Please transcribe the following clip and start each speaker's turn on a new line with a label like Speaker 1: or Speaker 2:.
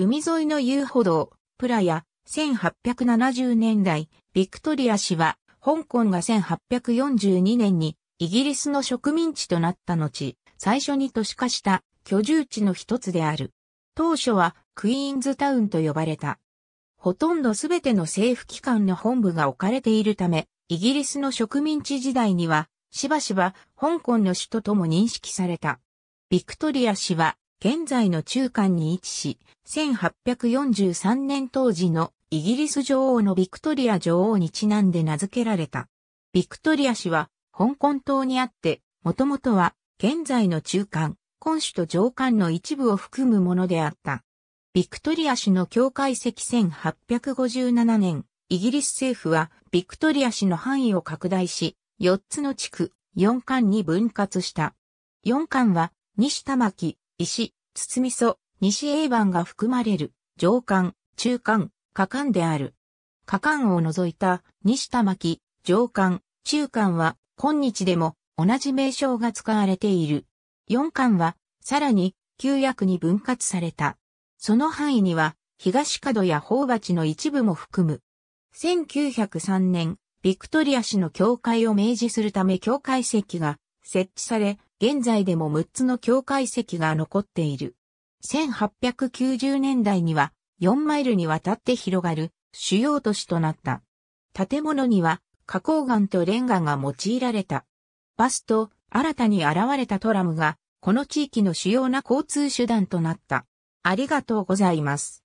Speaker 1: 海沿
Speaker 2: いの遊歩道、プラヤ、1870年代、ビクトリア氏は、香港が1842年にイギリスの植民地となった後、最初に都市化した居住地の一つである。当初はクイーンズタウンと呼ばれた。ほとんどすべての政府機関の本部が置かれているため、イギリスの植民地時代には、しばしば香港の首都とも認識された。ビクトリア氏は現在の中間に位置し、1843年当時のイギリス女王のビクトリア女王にちなんで名付けられた。ビクトリア氏は香港島にあって、もともとは現在の中間、今主と上間の一部を含むものであった。ビクトリア氏の境界石1857年、イギリス政府はビクトリア氏の範囲を拡大し、4つの地区、4巻に分割した。4巻は西玉木、石、包みそ、西英版が含まれる、上巻、中巻、下巻である。下巻を除いた、西玉木、上巻、中巻は、今日でも、同じ名称が使われている。四巻は、さらに、旧約に分割された。その範囲には、東角や宝鉢の一部も含む。1903年、ビクトリア氏の教会を明示するため教会石が設置され、現在でも6つの境界石が残っている。1890年代には4マイルにわたって広がる主要都市となった。建物には花崗岩とレンガが用いられた。バスと新たに現れたトラムがこの地域の主要な交通手段となった。ありがとうございます。